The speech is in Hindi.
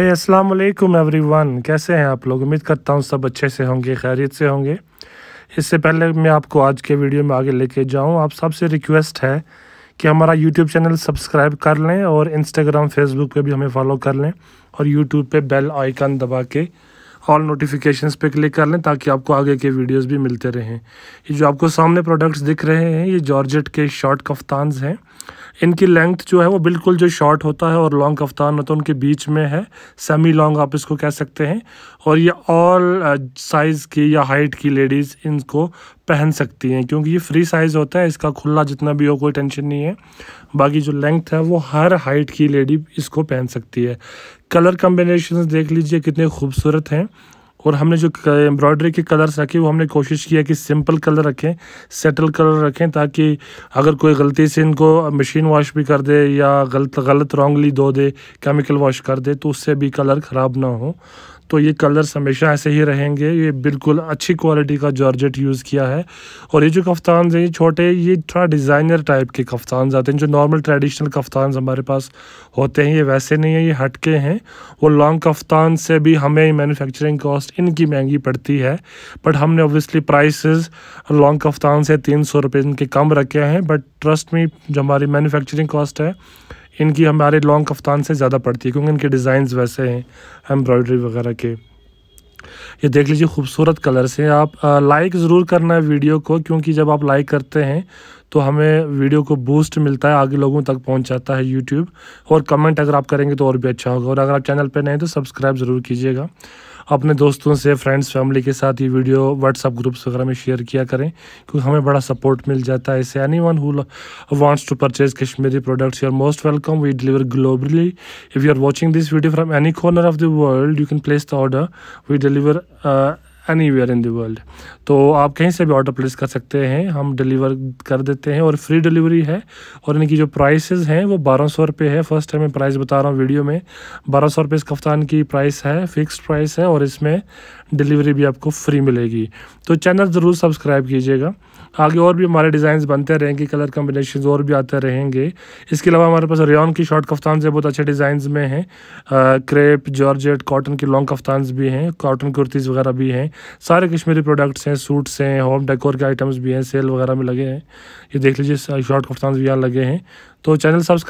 है अस्सलाम वालेकुम एवरीवन कैसे हैं आप लोग उम्मीद करता हूँ सब अच्छे से होंगे खैरियत से होंगे इससे पहले मैं आपको आज के वीडियो में आगे लेके जाऊँ आप सबसे रिक्वेस्ट है कि हमारा यूट्यूब चैनल सब्सक्राइब कर लें और इंस्टाग्राम फेसबुक पे भी हमें फॉलो कर लें और यूट्यूब पे बेल आइकन दबा के ऑल नोटिफिकेशन पे क्लिक कर लें ताकि आपको आगे के वीडियोस भी मिलते रहें ये जो आपको सामने प्रोडक्ट्स दिख रहे हैं ये जॉर्जेट के शॉर्ट कफ्तान्स हैं इनकी लेंथ जो है वो बिल्कुल जो शॉर्ट होता है और लॉन्ग कफ्तान होता है उनके बीच में है सेमी लॉन्ग आप इसको कह सकते हैं और ये ऑल साइज़ uh, की या हाइट की लेडीज़ इनको पहन सकती हैं क्योंकि ये फ्री साइज़ होता है इसका खुला जितना भी हो कोई टेंशन नहीं है बाकी जो लेंथ है वो हर हाइट की लेडी इसको पहन सकती है कलर कम्बिनेशन देख लीजिए कितने खूबसूरत हैं और हमने जो एम्ब्रॉयडरी के कलर्स रखे वो हमने कोशिश किया कि सिंपल कलर रखें सेटल कलर रखें ताकि अगर कोई गलती से इनको मशीन वॉश भी कर दे या गलत गलत रॉन्गली धो दे केमिकल वॉश कर दे तो उससे भी कलर ख़राब ना हो तो ये कलर्स हमेशा ऐसे ही रहेंगे ये बिल्कुल अच्छी क्वालिटी का जॉर्जेट यूज़ किया है और ये जो कफ्तान हैं ये छोटे ये थोड़ा डिज़ाइनर टाइप के कफ्तान आते हैं जो नॉर्मल ट्रेडिशनल कफ्तान हमारे पास होते हैं ये वैसे नहीं है ये हटके हैं वो लॉन्ग कफ्तान से भी हमें मैनुफेक्चरिंग कॉस्ट इनकी महंगी पड़ती है बट हमने ओबियसली प्राइस लॉन्ग कफ्तान से तीन सौ रुपये इनके कम रखे हैं बट ट्रस्ट में जो हमारी मैनुफेक्चरिंग कॉस्ट है इनकी हमारे लॉन्ग कफ्तान से ज़्यादा पड़ती है क्योंकि इनके डिज़ाइन वैसे हैं एम्ब्रॉयडरी वगैरह के ये देख लीजिए खूबसूरत कलर्स हैं आप लाइक ज़रूर करना है वीडियो को क्योंकि जब आप लाइक करते हैं तो हमें वीडियो को बूस्ट मिलता है आगे लोगों तक पहुंच जाता है यूट्यूब और कमेंट अगर आप करेंगे तो और भी अच्छा होगा और अगर आप चैनल पर नए तो सब्सक्राइब ज़रूर कीजिएगा अपने दोस्तों से फ्रेंड्स फैमिली के साथ ये वीडियो व्हाट्सअप ग्रुप्स वगैरह में शेयर किया करें क्योंकि हमें बड़ा सपोर्ट मिल जाता है ऐसे anyone wants to purchase Kashmiri products you are most welcome we deliver globally if you are watching this video from any corner of the world you can place the order we deliver anywhere in दर्ल्ड वर्ल्ड तो आप कहीं से भी ऑर्डर प्लेस कर सकते हैं हम डिलीवर कर देते हैं और फ्री डिलीवरी है और इनकी जो प्राइसेस हैं वो बारह सौ रुपये है फर्स्ट टाइम मैं प्राइस बता रहा हूँ वीडियो में बारह सौ रुपये इस कफ्तान की प्राइस है फिक्स प्राइस है और इसमें डिलीवरी भी आपको फ्री मिलेगी तो चैनल ज़रूर सब्सक्राइब कीजिएगा आगे और भी हमारे डिज़ाइन बनते रहेंगे कलर कम्बिनेशन और भी आते रहेंगे इसके अलावा हमारे पास रेन की शॉर्ट कफ्तान से बहुत अच्छे डिज़ाइन में हैं क्रेप जॉर्जेट कॉटन की लॉन्ग कफ्तान भी हैं कॉटन कुर्तीज़ वगैरह भी हैं सारे कश्मीरी प्रोडक्ट्स हैं सूट्स हैं होम डेकोर के आइटम्स भी हैं सेल वगैरह में लगे हैं ये देख लीजिए शॉर्ट कप्तान भी यहाँ लगे हैं तो चैनल सब्सक्राइब